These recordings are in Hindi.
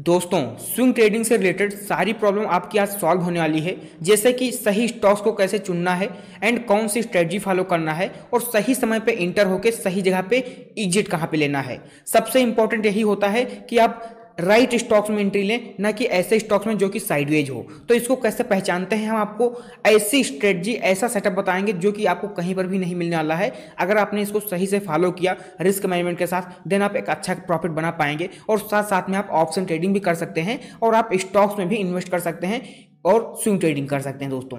दोस्तों स्विंग ट्रेडिंग से रिलेटेड सारी प्रॉब्लम आपकी आज सॉल्व होने वाली है जैसे कि सही स्टॉक्स को कैसे चुनना है एंड कौन सी स्ट्रेटजी फॉलो करना है और सही समय पे इंटर होकर सही जगह पे एग्जिट कहाँ पे लेना है सबसे इंपॉर्टेंट यही होता है कि आप राइट स्टॉक्स में एंट्री लें ना कि ऐसे स्टॉक्स में जो कि साइडवेज हो तो इसको कैसे पहचानते हैं हम आपको ऐसी स्ट्रेटजी ऐसा सेटअप बताएंगे जो कि आपको कहीं पर भी नहीं मिलने वाला है अगर आपने इसको सही से फॉलो किया रिस्क मैनेजमेंट के साथ देन आप एक अच्छा प्रॉफिट बना पाएंगे और साथ साथ में आप ऑप्शन ट्रेडिंग भी कर सकते हैं और आप स्टॉक्स में भी इन्वेस्ट कर सकते हैं और स्विंग ट्रेडिंग कर सकते हैं दोस्तों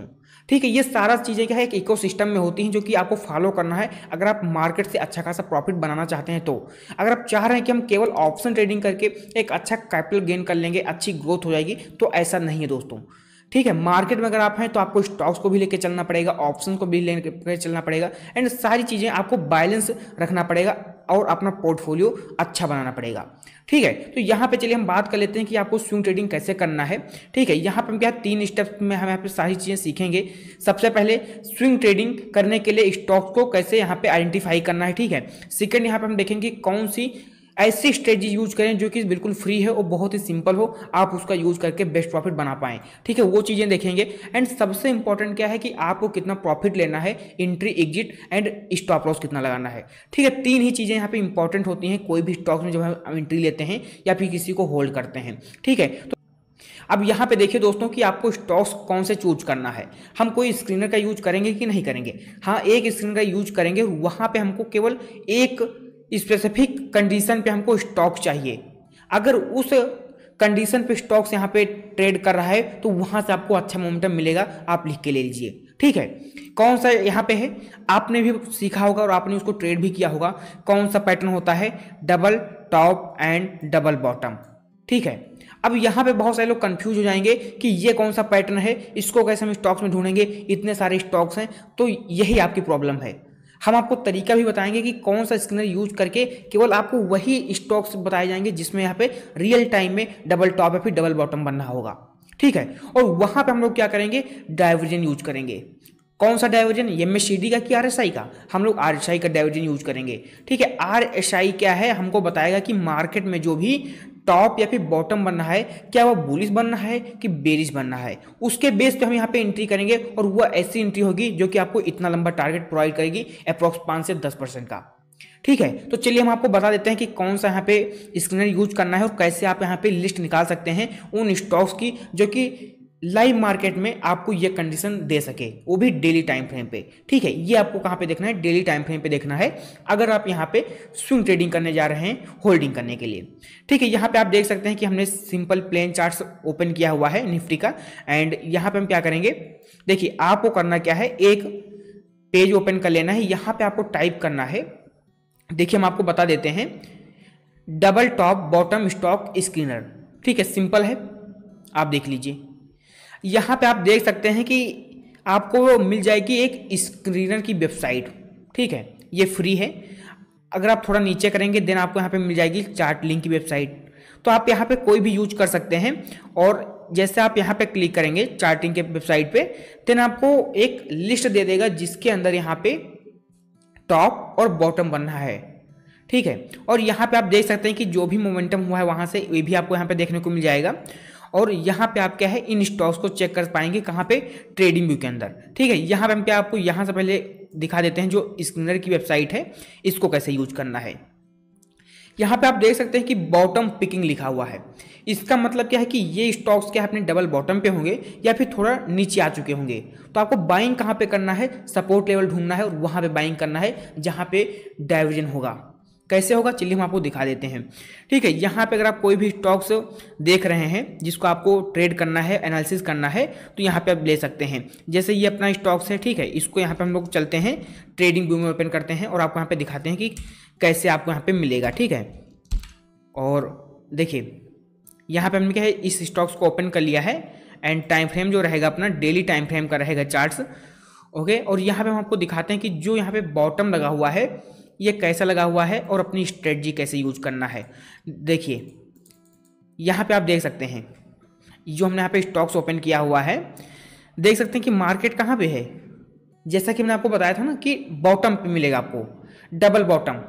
ठीक है ये सारा चीज़ें क्या है एक इकोसिस्टम में होती हैं जो कि आपको फॉलो करना है अगर आप मार्केट से अच्छा खासा प्रॉफिट बनाना चाहते हैं तो अगर आप चाह रहे हैं कि हम केवल ऑप्शन ट्रेडिंग करके एक अच्छा कैपिटल गेन कर लेंगे अच्छी ग्रोथ हो जाएगी तो ऐसा नहीं है दोस्तों ठीक है मार्केट में अगर आप हैं तो आपको स्टॉक्स को भी लेकर चलना पड़ेगा ऑप्शन को भी लेकर चलना पड़ेगा एंड सारी चीज़ें आपको बैलेंस रखना पड़ेगा और अपना पोर्टफोलियो अच्छा बनाना पड़ेगा ठीक है तो यहाँ पे चलिए हम बात कर लेते हैं कि आपको स्विंग ट्रेडिंग कैसे करना है ठीक है यहाँ पे हम क्या तीन स्टेप्स में हम यहाँ पे सारी चीज़ें सीखेंगे सबसे पहले स्विंग ट्रेडिंग करने के लिए स्टॉक को कैसे यहाँ पे आइडेंटिफाई करना है ठीक है सेकेंड यहाँ पे हम देखेंगे कौन सी ऐसी स्ट्रेटजी यूज करें जो कि बिल्कुल फ्री है और बहुत ही सिंपल हो आप उसका यूज करके बेस्ट प्रॉफिट बना पाएं ठीक है वो चीज़ें देखेंगे एंड सबसे इंपॉर्टेंट क्या है कि आपको कितना प्रॉफिट लेना है entry exit and stop loss कितना लगाना है ठीक है तीन ही चीज़ें यहाँ पे इंपॉर्टेंट होती हैं कोई भी स्टॉक में जब हम एंट्री लेते हैं या फिर किसी को होल्ड करते हैं ठीक है तो अब यहाँ पे देखिए दोस्तों कि आपको स्टॉक्स कौन से चूज करना है हम कोई स्क्रीनर का यूज करेंगे कि नहीं करेंगे हाँ एक स्क्रीनर का यूज करेंगे वहाँ पे हमको केवल एक स्पेसिफिक कंडीशन पे हमको स्टॉक चाहिए अगर उस कंडीशन पे स्टॉक्स यहाँ पे ट्रेड कर रहा है तो वहाँ से आपको अच्छा मोमेंटम मिलेगा आप लिख के ले लीजिए ठीक है कौन सा यहाँ पे है आपने भी सीखा होगा और आपने उसको ट्रेड भी किया होगा कौन सा पैटर्न होता है double top and double bottom ठीक है अब यहाँ पे बहुत सारे लोग कंफ्यूज हो जाएंगे कि ये कौन सा पैटर्न है इसको कैसे हम स्टॉक्स में ढूंढेंगे इतने सारे स्टॉक्स हैं तो यही आपकी प्रॉब्लम है हम आपको तरीका भी बताएंगे कि कौन सा स्किनर यूज करके केवल आपको वही स्टॉक्स बताए जाएंगे जिसमें यहाँ पे रियल टाइम में डबल टॉप या फिर डबल बॉटम बनना होगा ठीक है और वहाँ पे हम लोग क्या करेंगे डाइवर्जन यूज करेंगे कौन सा डाइवर्जन एम एस का कि आर का हम लोग आर का डाइवर्जन यूज करेंगे ठीक है आर क्या है हमको बताएगा कि मार्केट में जो भी टॉप या फिर बॉटम बनना है क्या वह बुलिस बनना है कि बेरिश बनना है उसके बेस पे हम यहाँ पे एंट्री करेंगे और वह ऐसी एंट्री होगी जो कि आपको इतना लंबा टारगेट प्रोवाइड करेगी अप्रॉक्स पाँच से दस परसेंट का ठीक है तो चलिए हम आपको बता देते हैं कि कौन सा यहाँ पे स्क्रीनर यूज करना है और कैसे आप यहाँ पे लिस्ट निकाल सकते हैं उन स्टॉक्स की जो कि लाइव मार्केट में आपको ये कंडीशन दे सके वो भी डेली टाइम फ्रेम पे ठीक है ये आपको कहाँ पे देखना है डेली टाइम फ्रेम पे देखना है अगर आप यहाँ पे स्विंग ट्रेडिंग करने जा रहे हैं होल्डिंग करने के लिए ठीक है यहाँ पे आप देख सकते हैं कि हमने सिंपल प्लेन चार्ट्स ओपन किया हुआ है निफ्टी का एंड यहाँ पे हम क्या करेंगे देखिए आपको करना क्या है एक पेज ओपन कर लेना है यहाँ पर आपको टाइप करना है देखिए हम आपको बता देते हैं double top bottom stock screener ठीक है सिंपल है आप देख लीजिए यहाँ पे आप देख सकते हैं कि आपको मिल जाएगी एक स्क्रीनर की वेबसाइट ठीक है ये फ्री है अगर आप थोड़ा नीचे करेंगे देन आपको यहाँ पे मिल जाएगी चार्ट लिंक की वेबसाइट तो आप यहाँ पे कोई भी यूज कर सकते हैं और जैसे आप यहाँ पे क्लिक करेंगे चार्टिंग के वेबसाइट पे देन आपको एक लिस्ट दे देगा जिसके अंदर यहाँ पे टॉप और बॉटम बनना है ठीक है और यहाँ पे आप देख सकते हैं कि जो भी मोमेंटम हुआ है वहाँ से ये भी आपको यहाँ पे देखने को मिल जाएगा और यहाँ पे आप क्या है इन स्टॉक्स को चेक कर पाएंगे कहाँ पे ट्रेडिंग व्यू के अंदर ठीक है यहाँ पे हम क्या आपको यहाँ से पहले दिखा देते हैं जो स्क्रीनर की वेबसाइट है इसको कैसे यूज करना है यहाँ पे आप देख सकते हैं कि बॉटम पिकिंग लिखा हुआ है इसका मतलब क्या है कि ये स्टॉक्स क्या अपने डबल बॉटम पे होंगे या फिर थोड़ा नीचे आ चुके होंगे तो आपको बाइंग कहाँ पे करना है सपोर्ट लेवल ढूंढना है और वहाँ पे बाइंग करना है जहाँ पे डाइवर्जन होगा कैसे होगा चलिए हम आपको दिखा देते हैं ठीक है यहाँ पे अगर आप कोई भी स्टॉक्स देख रहे हैं जिसको आपको ट्रेड करना है एनालिसिस करना है तो यहाँ पे आप ले सकते हैं जैसे ये अपना स्टॉक्स है ठीक है इसको यहाँ पे हम लोग चलते हैं ट्रेडिंग व्यू में ओपन करते हैं और आपको यहाँ पे दिखाते हैं कि कैसे आपको यहाँ पर मिलेगा ठीक है और देखिए यहाँ पे हमने क्या है इस स्टॉक्स को ओपन कर लिया है एंड टाइम फ्रेम जो रहेगा अपना डेली टाइम फ्रेम का रहेगा चार्ट्स ओके और यहाँ पे हम आपको दिखाते हैं कि जो यहाँ पे बॉटम लगा हुआ है ये कैसा लगा हुआ है और अपनी स्ट्रेटजी कैसे यूज करना है देखिए यहाँ पे आप देख सकते हैं जो हमने यहाँ पे स्टॉक्स ओपन किया हुआ है देख सकते हैं कि मार्केट कहाँ पे है जैसा कि मैंने आपको बताया था ना कि बॉटम पे मिलेगा आपको डबल बॉटम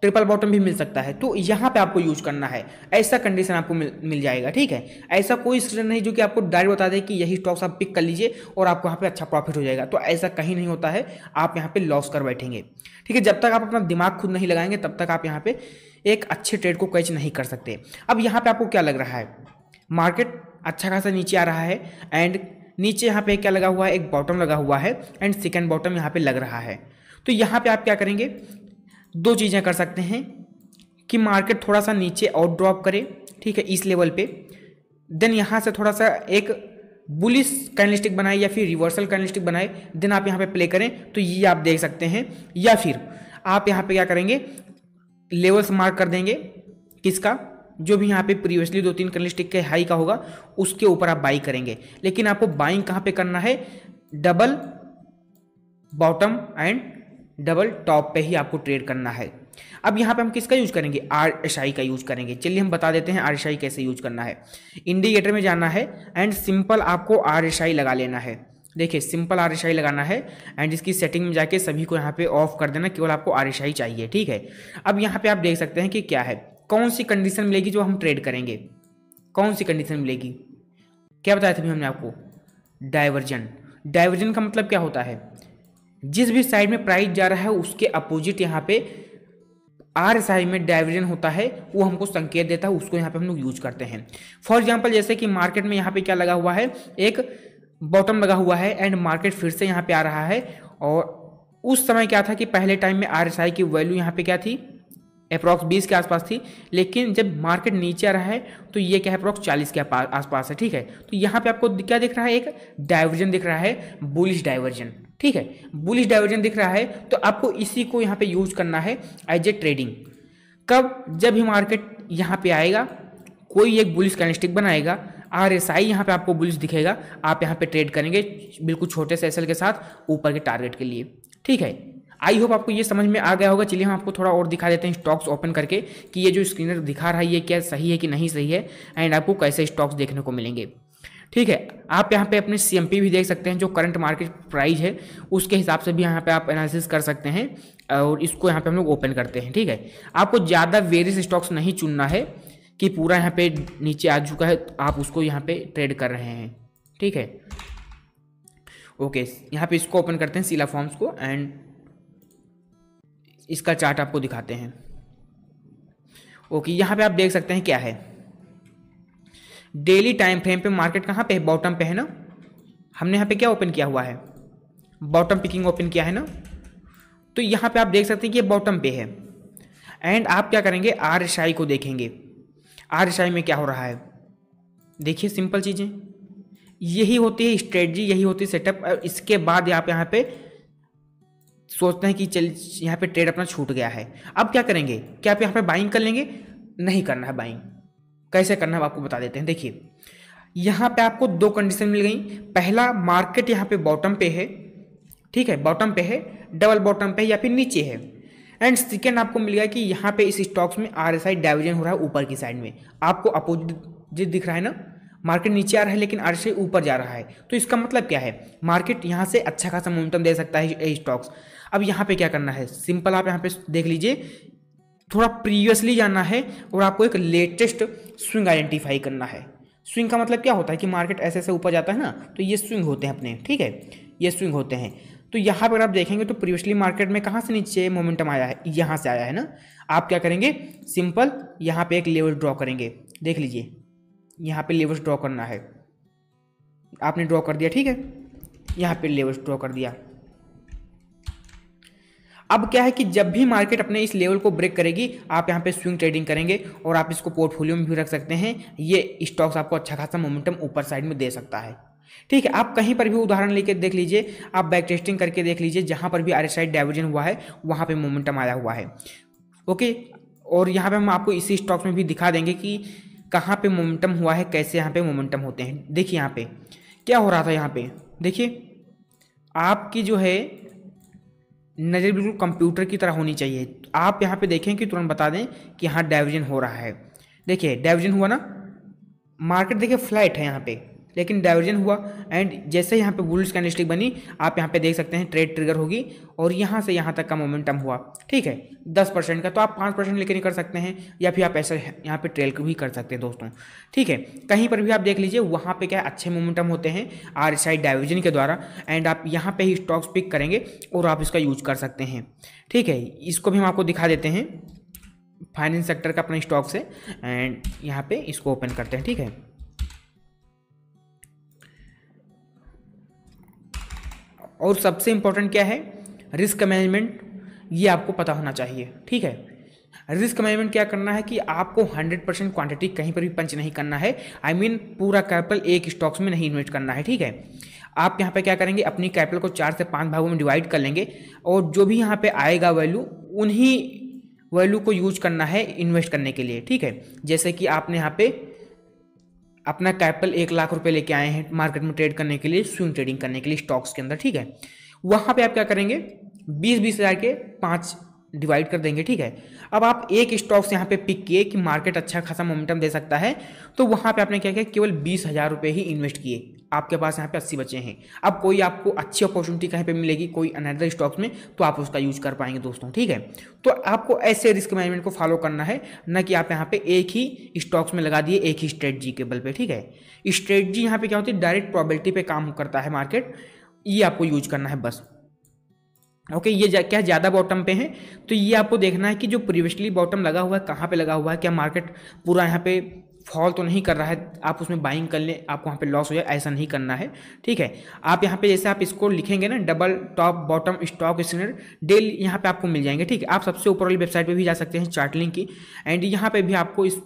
ट्रिपल बॉटम भी मिल सकता है तो यहाँ पे आपको यूज करना है ऐसा कंडीशन आपको मिल मिल जाएगा ठीक है ऐसा कोई स्टूडेंट नहीं जो कि आपको डायरेक्ट बता दे कि यही स्टॉक्स आप पिक कर लीजिए और आपको यहाँ पे अच्छा प्रॉफिट हो जाएगा तो ऐसा कहीं नहीं होता है आप यहाँ पे लॉस कर बैठेंगे ठीक है जब तक आप अपना दिमाग खुद नहीं लगाएंगे तब तक आप यहाँ पे एक अच्छे ट्रेड को कैच नहीं कर सकते अब यहाँ पे आपको क्या लग रहा है मार्केट अच्छा खासा नीचे आ रहा है एंड नीचे यहाँ पे क्या लगा हुआ है एक बॉटम लगा हुआ है एंड सेकेंड बॉटम यहाँ पे लग रहा है तो यहाँ पे आप क्या करेंगे दो चीज़ें कर सकते हैं कि मार्केट थोड़ा सा नीचे आउट ड्रॉप करे ठीक है इस लेवल पे देन यहाँ से थोड़ा सा एक बुलिस कैनलिस्टिक बनाए या फिर रिवर्सल कैनलिस्टिक बनाए देन आप यहाँ पे प्ले करें तो ये आप देख सकते हैं या फिर आप यहाँ पे क्या करेंगे लेवल्स मार्क कर देंगे किसका जो भी यहाँ पे प्रीवियसली दो तीन कैनलिस्टिक के हाई का होगा उसके ऊपर आप बाई करेंगे लेकिन आपको बाइंग कहाँ पर करना है double bottom and double top पे ही आपको ट्रेड करना है अब यहाँ पे हम किसका यूज करेंगे आर एस आई का यूज करेंगे चलिए हम बता देते हैं आर एस आई कैसे यूज करना है इंडिकेटर में जाना है एंड सिंपल आपको आर एस आई लगा लेना है देखिए सिंपल आर एस आई लगाना है एंड इसकी सेटिंग में जाके सभी को यहाँ पे ऑफ कर देना केवल आपको आर एस आई चाहिए ठीक है अब यहाँ पे आप देख सकते हैं कि क्या है कौन सी कंडीशन मिलेगी जो हम ट्रेड करेंगे कौन सी कंडीशन मिलेगी क्या बताया था हमने आपको डाइवर्जन डाइवर्जन का मतलब क्या होता है जिस भी साइड में प्राइस जा रहा है उसके अपोजिट यहाँ पे आर एस आई में डाइवर्जन होता है वो हमको संकेत देता है उसको यहाँ पे हम लोग यूज करते हैं फॉर एग्जाम्पल जैसे कि मार्केट में यहाँ पे क्या लगा हुआ है एक बॉटम लगा हुआ है एंड मार्केट फिर से यहाँ पे आ रहा है और उस समय क्या था कि पहले टाइम में आर एस आई की वैल्यू यहाँ पे क्या थी अप्रॉक्स बीस के आसपास थी लेकिन जब मार्केट नीचे आ रहा है तो ये क्या है अप्रॉक्स चालीस के आसपास है ठीक है तो यहाँ पे आपको क्या दिख रहा है एक डाइवर्जन दिख रहा है बुलिश डाइवर्जन ठीक है बुलिश डाइवर्जन दिख रहा है तो आपको इसी को यहाँ पे यूज करना है एज ए ट्रेडिंग कब जब ही मार्केट यहाँ पे आएगा कोई एक बुलिश कैंडलस्टिक बनाएगा आर एस आई यहाँ पर आपको बुलिश दिखेगा आप यहाँ पे ट्रेड करेंगे बिल्कुल छोटे से एसल के साथ ऊपर के टारगेट के लिए ठीक है आई होप आपको ये समझ में आ गया होगा चलिए हम आपको थोड़ा और दिखा देते हैं स्टॉक्स ओपन करके कि ये जो स्क्रीनर दिखा रहा है ये क्या सही है कि नहीं सही है एंड आपको कैसे स्टॉक्स देखने को मिलेंगे ठीक है आप यहाँ पे अपने सी भी देख सकते हैं जो करंट मार्केट प्राइस है उसके हिसाब से भी यहाँ पे आप एनालिसिस कर सकते हैं और इसको यहाँ पे हम लोग ओपन करते हैं ठीक है आपको ज़्यादा वेरियस स्टॉक्स नहीं चुनना है कि पूरा यहाँ पे नीचे आ चुका है तो आप उसको यहाँ पे ट्रेड कर रहे हैं ठीक है ओके यहाँ पे इसको ओपन करते हैं सीला फॉर्म्स को एंड इसका चार्ट आपको दिखाते हैं ओके यहाँ पर आप देख सकते हैं क्या है डेली टाइम फ्रेम पे मार्केट कहाँ पे है बॉटम पे है ना हमने यहाँ पे क्या ओपन किया हुआ है बॉटम पिकिंग ओपन किया है ना तो यहाँ पे आप देख सकते हैं कि ये बॉटम पे है एंड आप क्या करेंगे आर को देखेंगे आर में क्या हो रहा है देखिए सिंपल चीज़ें यही होती है स्ट्रेटजी यही होती है सेटअप इसके बाद आप यहाँ पे सोचते हैं कि चल यहाँ पे ट्रेड अपना छूट गया है अब क्या करेंगे क्या आप यहाँ पे बाइंग कर लेंगे नहीं करना है बाइंग कैसे करना है आपको बता देते हैं देखिए यहाँ पे आपको दो कंडीशन मिल गई पहला मार्केट यहाँ पे बॉटम पे है ठीक है बॉटम पे है डबल बॉटम पे या फिर नीचे है एंड सेकेंड आपको मिल गया कि यहाँ पे इस स्टॉक्स में आर एस आई डाइवर्जन हो रहा है ऊपर की साइड में आपको अपोजिट दिख रहा है ना मार्केट नीचे आ रहा है लेकिन आर एस आई ऊपर जा रहा है तो इसका मतलब क्या है मार्केट यहाँ से अच्छा खासा मोमेंटम दे सकता है स्टॉक्स अब यहाँ पे क्या करना है सिंपल आप यहाँ पे देख लीजिए थोड़ा प्रीवियसली जाना है और आपको एक लेटेस्ट स्विंग आइडेंटिफाई करना है स्विंग का मतलब क्या होता है कि मार्केट ऐसे ऐसे ऊपर जाता है ना तो ये स्विंग होते हैं अपने ठीक है ये स्विंग होते हैं तो यहाँ पर आप देखेंगे तो प्रीवियसली मार्केट में कहाँ से नीचे मोमेंटम आया है यहाँ से आया है ना आप क्या करेंगे सिंपल यहाँ पे एक लेवल ड्रॉ करेंगे देख लीजिए यहाँ पे लेवल ड्रॉ करना है आपने ड्रॉ कर दिया ठीक है यहाँ पे लेवल ड्रॉ कर दिया अब क्या है कि जब भी मार्केट अपने इस लेवल को ब्रेक करेगी आप यहाँ पे स्विंग ट्रेडिंग करेंगे और आप इसको पोर्टफोलियो में भी रख सकते हैं ये स्टॉक्स आपको अच्छा खासा मोमेंटम ऊपर साइड में दे सकता है ठीक है आप कहीं पर भी उदाहरण लेकर देख लीजिए आप बैक टेस्टिंग करके देख लीजिए जहाँ पर भी आर एस डाइवर्जन हुआ है वहाँ पर मोमेंटम आया हुआ है ओके और यहाँ पर हम आपको इसी स्टॉक्स में भी दिखा देंगे कि कहाँ पे मोमेंटम हुआ है कैसे यहाँ पे मोमेंटम होते हैं देखिए यहाँ पे क्या हो रहा था यहाँ पे देखिए आपकी जो है नज़र बिल्कुल कंप्यूटर की तरह होनी चाहिए आप यहाँ पे देखें कि तुरंत बता दें कि यहाँ डाइवर्जन हो रहा है देखिए डाइवर्जन हुआ ना मार्केट देखिए फ्लैट है यहाँ पे लेकिन डाइवर्जन हुआ एंड जैसे यहाँ पे बुल्स कैंडलस्टिक बनी आप यहाँ पे देख सकते हैं ट्रेड ट्रिगर होगी और यहाँ से यहाँ तक का मोमेंटम हुआ ठीक है दस परसेंट का तो आप पाँच परसेंट लेकर कर सकते हैं या फिर आप ऐसे यहाँ पे ट्रेल भी कर सकते हैं दोस्तों ठीक है कहीं पर भी आप देख लीजिए वहाँ पर क्या अच्छे मोमेंटम होते हैं आर आई डाइवर्जन के द्वारा एंड आप यहाँ पर ही स्टॉक्स पिक करेंगे और आप इसका यूज कर सकते हैं ठीक है इसको भी हम आपको दिखा देते हैं फाइनेंस सेक्टर का अपना स्टॉक्स है एंड यहाँ पे इसको ओपन करते हैं ठीक है और सबसे इम्पोर्टेंट क्या है रिस्क मैनेजमेंट ये आपको पता होना चाहिए ठीक है रिस्क मैनेजमेंट क्या करना है कि आपको 100 परसेंट क्वांटिटी कहीं पर भी पंच नहीं करना है आई I मीन mean, पूरा कैपिटल एक स्टॉक्स में नहीं इन्वेस्ट करना है ठीक है आप यहाँ पे क्या करेंगे अपनी कैपिटल को चार से पांच भागों में डिवाइड कर लेंगे और जो भी यहाँ पे आएगा वैल्यू उन्हीं वैल्यू को यूज करना है इन्वेस्ट करने के लिए ठीक है जैसे कि आपने यहाँ पे अपना कैपिटल एक लाख रुपए लेके आए हैं मार्केट में ट्रेड करने के लिए स्विंग ट्रेडिंग करने के लिए स्टॉक्स के अंदर ठीक है वहां पे आप क्या करेंगे बीस बीस हजार के पांच डिवाइड कर देंगे ठीक है अब आप एक स्टॉक्स यहाँ पे पिक किए कि मार्केट अच्छा खासा मोमेंटम दे सकता है तो वहाँ पे आपने क्या किया केवल बीस हज़ार रुपये ही इन्वेस्ट किए आपके पास यहाँ पे अस्सी बचे हैं अब कोई आपको अच्छी अपॉर्चुनिटी कहीं पे मिलेगी कोई अनदर स्टॉक्स में तो आप उसका यूज कर पाएंगे दोस्तों ठीक है तो आपको ऐसे रिस्क मैनेजमेंट को फॉलो करना है न कि आप यहाँ पे एक ही स्टॉक्स में लगा दिए एक ही स्ट्रेटजी के बल पे ठीक है स्ट्रेटजी यहाँ पे क्या होती है डायरेक्ट प्रॉबलिटी पे काम करता है मार्केट ये आपको यूज करना है बस ओके ये ये क्या ज़्यादा बॉटम पे है तो ये आपको देखना है कि जो प्रीवियसली बॉटम लगा हुआ है कहाँ पे लगा हुआ है क्या मार्केट पूरा यहाँ पे फॉल तो नहीं कर रहा है आप उसमें बाइंग कर लें आपको वहाँ पे लॉस हो जाए ऐसा नहीं करना है ठीक है आप यहाँ पे जैसे आप इसको लिखेंगे ना double top bottom stock standard डेल यहाँ पे आपको मिल जाएंगे ठीक है आप सबसे ऊपर वाली वेबसाइट पे भी जा सकते हैं चार्टलिंग की एंड यहाँ पे भी आपको इस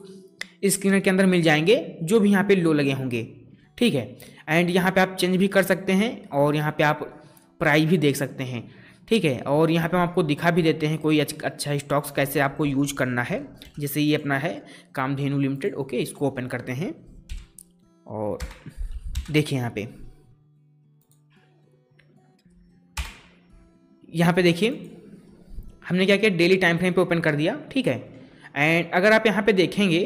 स्क्रीनर के अंदर मिल जाएंगे जो भी यहाँ पे लो लगे होंगे ठीक है एंड यहाँ पे आप चेंज भी कर सकते हैं और यहाँ पे आप प्राइस भी देख सकते हैं ठीक है और यहाँ पे हम आपको दिखा भी देते हैं कोई अच्छा स्टॉक्स कैसे आपको यूज करना है जैसे ये अपना है कामधेनु लिमिटेड ओके इसको ओपन करते हैं और देखिए यहाँ पे यहाँ पे देखिए हमने क्या किया डेली टाइम फ्रेम पे ओपन कर दिया ठीक है एंड अगर आप यहाँ पे देखेंगे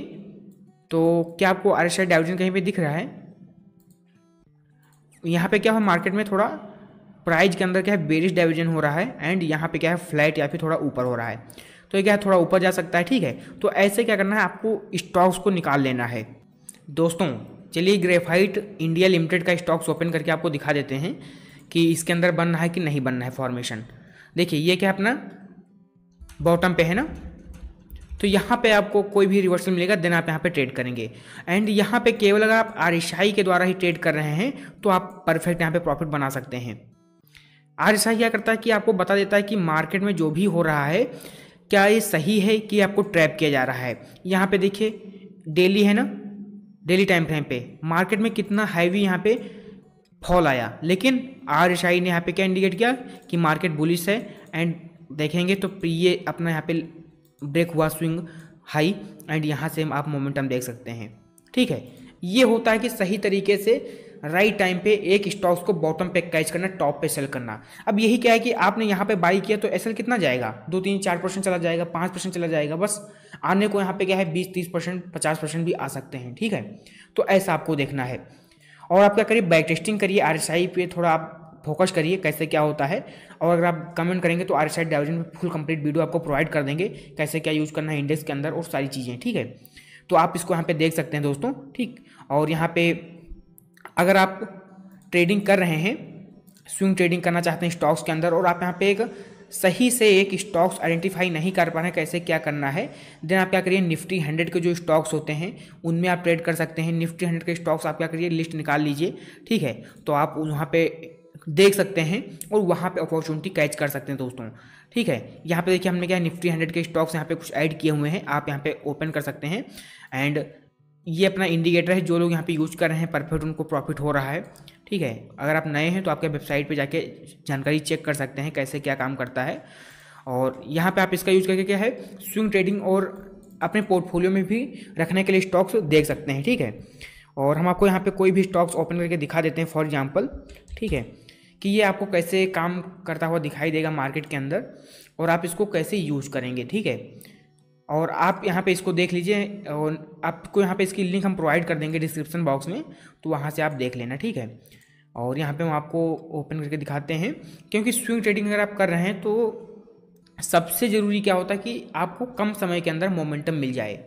तो क्या आपको आर एस कहीं पे दिख रहा है यहाँ पे क्या हुआ मार्केट में थोड़ा प्राइज के अंदर क्या है बेरिश डाइवर्जन हो रहा है एंड यहाँ पे क्या है फ्लैट या फिर थोड़ा ऊपर हो रहा है तो ये क्या है थोड़ा ऊपर जा सकता है ठीक है तो ऐसे क्या करना है आपको स्टॉक्स को निकाल लेना है दोस्तों चलिए ग्रेफाइट इंडिया लिमिटेड का स्टॉक्स ओपन करके आपको दिखा देते हैं कि इसके अंदर बनना है कि नहीं बनना है फॉर्मेशन देखिए ये क्या अपना बॉटम पे है ना तो यहाँ पे आपको कोई भी रिवर्सल मिलेगा देन आप यहाँ पे ट्रेड करेंगे एंड यहाँ पे केवल अगर आप आर के द्वारा ही ट्रेड कर रहे हैं तो आप परफेक्ट यहाँ पे प्रॉफिट बना सकते हैं आज ऐसा क्या करता है कि आपको बता देता है कि मार्केट में जो भी हो रहा है क्या ये सही है कि आपको ट्रैप किया जा रहा है यहाँ पे देखिए डेली है ना डेली टाइम फ्रेम पे मार्केट में कितना हैवी यहाँ पे फॉल आया लेकिन आर एस आई ने यहाँ पे क्या इंडिकेट किया कि मार्केट बुलिश है एंड देखेंगे तो ये अपना यहाँ पे ब्रेक हुआ स्विंग हाई एंड यहाँ से आप मोमेंटम देख सकते हैं ठीक है ये होता है कि सही तरीके से राइट टाइम पे एक स्टॉक्स को बॉटम पे कैच करना टॉप पे सेल करना अब यही क्या है कि आपने यहाँ पे बाई किया तो एस कितना जाएगा दो तीन चार परसेंट चला जाएगा पाँच परसेंट चला जाएगा बस आने को यहाँ पे क्या है बीस तीस परसेंट पचास परसेंट भी आ सकते हैं ठीक है तो ऐसा आपको देखना है और आप क्या करिए बैक टेस्टिंग करिए आर पे थोड़ा आप फोकस करिए कैसे क्या होता है और अगर आप कमेंट करेंगे तो आर एस आई डाइवर्जन में फुल कंप्लीट वीडियो आपको प्रोवाइड कर देंगे कैसे क्या यूज़ करना है इंडेक्स के अंदर और सारी चीज़ें ठीक है तो आप इसको यहाँ पे देख सकते हैं दोस्तों ठीक और यहाँ पे अगर आप ट्रेडिंग कर रहे हैं स्विंग ट्रेडिंग करना चाहते हैं स्टॉक्स के अंदर और आप यहाँ पे एक सही से एक स्टॉक्स आइडेंटिफाई नहीं कर पा रहे हैं कैसे क्या करना है देन आप क्या करिए निफ्टी हंड्रेड के जो स्टॉक्स होते हैं उनमें आप ट्रेड कर सकते हैं निफ्टी हंड्रेड के स्टॉक्स आप क्या करिए लिस्ट निकाल लीजिए ठीक है तो आप वहाँ पे देख सकते हैं और वहाँ पे अपॉर्चुनिटी कैच कर सकते हैं दोस्तों ठीक है यहाँ पे देखिए हमने क्या निफ्टी हंड्रेड के स्टॉक्स यहाँ पे कुछ ऐड किए हुए हैं आप यहाँ पे ओपन कर सकते हैं एंड ये अपना इंडिकेटर है जो लोग यहाँ पे यूज कर रहे हैं परफेक्ट उनको प्रॉफिट हो रहा है ठीक है अगर आप नए हैं तो आपके वेबसाइट पे जाके जानकारी चेक कर सकते हैं कैसे क्या काम करता है और यहाँ पे आप इसका यूज करके क्या है स्विंग ट्रेडिंग और अपने पोर्टफोलियो में भी रखने के लिए स्टॉक्स देख सकते हैं ठीक है और हम आपको यहाँ पर कोई भी स्टॉक्स ओपन करके दिखा देते हैं फॉर एग्जाम्पल ठीक है कि ये आपको कैसे काम करता हुआ दिखाई देगा मार्केट के अंदर और आप इसको कैसे यूज करेंगे ठीक है और आप यहाँ पे इसको देख लीजिए और आपको यहाँ पे इसकी लिंक हम प्रोवाइड कर देंगे डिस्क्रिप्शन बॉक्स में तो वहाँ से आप देख लेना ठीक है और यहाँ पे हम आपको ओपन करके दिखाते हैं क्योंकि स्विंग ट्रेडिंग अगर आप कर रहे हैं तो सबसे ज़रूरी क्या होता है कि आपको कम समय के अंदर मोमेंटम मिल जाए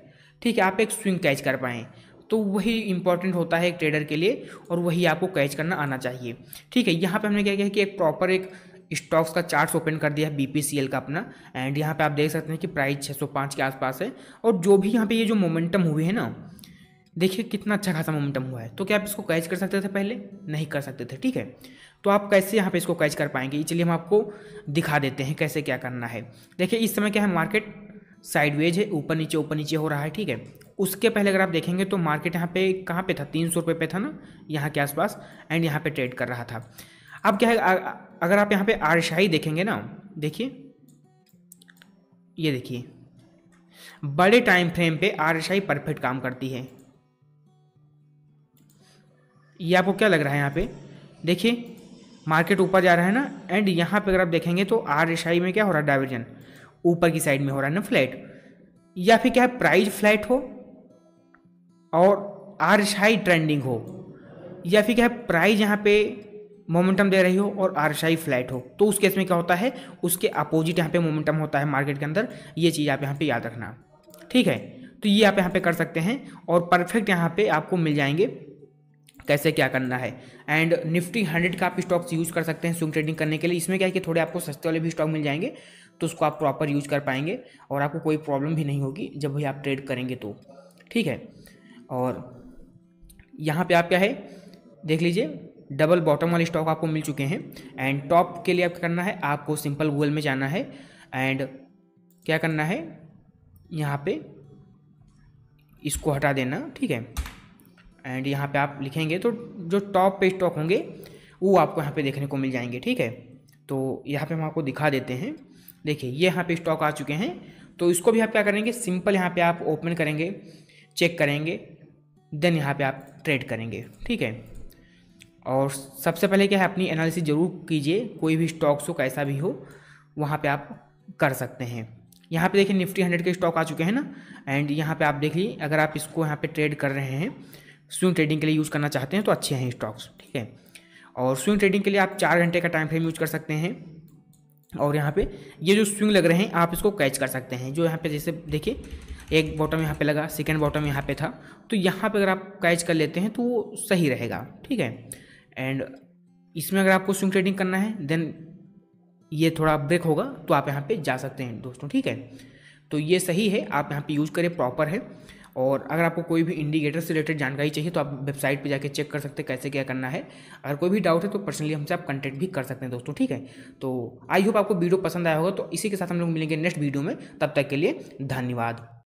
ठीक है आप एक स्विंग कैच कर पाएँ तो वही इंपॉर्टेंट होता है एक ट्रेडर के लिए और वही आपको कैच करना आना चाहिए ठीक है यहाँ पे हमने क्या किया कि एक प्रॉपर एक स्टॉक्स का चार्ट ओपन कर दिया है बीपीसीएल का अपना एंड यहाँ पे आप देख सकते हैं कि प्राइस 605 के आसपास है और जो भी यहाँ पे ये जो मोमेंटम हुई है ना देखिए कितना अच्छा खासा मोमेंटम हुआ है तो क्या आप इसको कैच कर सकते थे पहले नहीं कर सकते थे ठीक है तो आप कैसे यहाँ पे इसको कैच कर पाएंगे इसलिए हम आपको दिखा देते हैं कैसे क्या करना है देखिए इस समय क्या है मार्केट साइडवेज है ऊपर नीचे ऊपर नीचे हो रहा है ठीक है उसके पहले अगर आप देखेंगे तो मार्केट यहाँ पे कहाँ पे था तीन सौ रुपये पे था ना यहाँ के आसपास एंड यहाँ पे ट्रेड कर रहा था अब क्या है अगर आप यहाँ पे आरशाही देखेंगे ना देखिए ये देखिए बड़े टाइम फ्रेम पे आरशाही परफेक्ट काम करती है ये आपको क्या लग रहा है यहाँ पे देखिए मार्केट ऊपर जा रहा है ना एंड यहाँ पे अगर आप देखेंगे तो आर एस में क्या हो रहा है डाइवर्जन ऊपर की साइड में हो रहा है ना फ्लैट या फिर क्या है प्राइज फ्लैट हो और आर एस ट्रेंडिंग हो या फिर क्या है प्राइज यहाँ पे मोमेंटम दे रही हो और आरशाई फ्लैट हो तो उस केस में क्या होता है उसके अपोजिट यहाँ पे मोमेंटम होता है मार्केट के अंदर ये चीज़ आप यहाँ पे याद रखना ठीक है तो ये आप यहाँ पे कर सकते हैं और परफेक्ट यहाँ पे आपको मिल जाएंगे कैसे क्या करना है एंड निफ्टी हंड्रेड का आप स्टॉक्स यूज़ कर सकते हैं स्विंग ट्रेडिंग करने के लिए इसमें क्या है कि थोड़े आपको सस्ते वाले भी स्टॉक मिल जाएंगे तो उसको आप प्रॉपर यूज कर पाएंगे और आपको कोई प्रॉब्लम भी नहीं होगी जब भी आप ट्रेड करेंगे तो ठीक है और यहाँ पे आप क्या है देख लीजिए डबल बॉटम वाले स्टॉक आपको मिल चुके हैं एंड टॉप के लिए आप करना है आपको सिंपल गूगल में जाना है एंड क्या करना है यहाँ पे इसको हटा देना ठीक है एंड यहाँ पे आप लिखेंगे तो जो टॉप पे स्टॉक होंगे वो आपको यहाँ पे देखने को मिल जाएंगे ठीक है तो यहाँ पे हम आपको दिखा देते हैं देखिए ये यहाँ पे स्टॉक आ चुके हैं तो इसको भी आप क्या करेंगे सिंपल यहाँ पे आप ओपन करेंगे चेक करेंगे देन यहाँ पे आप ट्रेड करेंगे ठीक है और सबसे पहले क्या है अपनी एनालिसिस जरूर कीजिए कोई भी स्टॉक्स हो कैसा भी हो वहाँ पे आप कर सकते हैं यहाँ पे देखिए निफ्टी हंड्रेड के स्टॉक आ चुके हैं ना एंड यहाँ पे आप देखिए अगर आप इसको यहाँ पे ट्रेड कर रहे हैं स्विंग ट्रेडिंग के लिए यूज़ करना चाहते हैं तो अच्छे हैं स्टॉक्स ठीक है और स्विंग ट्रेडिंग के लिए आप चार घंटे का टाइम फ्रेम यूज कर सकते हैं और यहाँ पे ये जो स्विंग लग रहे हैं आप इसको कैच कर सकते हैं जो यहाँ पे जैसे देखिए एक बॉटम यहाँ पे लगा सेकेंड बॉटम यहाँ पे था तो यहाँ पे अगर आप कैच कर लेते हैं तो वो सही रहेगा ठीक है एंड इसमें अगर आपको स्विंग ट्रेडिंग करना है देन ये थोड़ा ब्रेक होगा तो आप यहाँ पे जा सकते हैं दोस्तों ठीक है तो ये सही है आप यहाँ पे यूज़ करें प्रॉपर है और अगर आपको कोई भी इंडिकेटर से रिलेटेड जानकारी चाहिए तो आप वेबसाइट पे जाके चेक कर सकते हैं कैसे क्या करना है अगर कोई भी डाउट है तो पर्सनली हमसे आप कंटेक्ट भी कर सकते हैं दोस्तों ठीक है तो आई होप आपको वीडियो पसंद आया होगा तो इसी के साथ हम लोग मिलेंगे नेक्स्ट वीडियो में तब तक के लिए धन्यवाद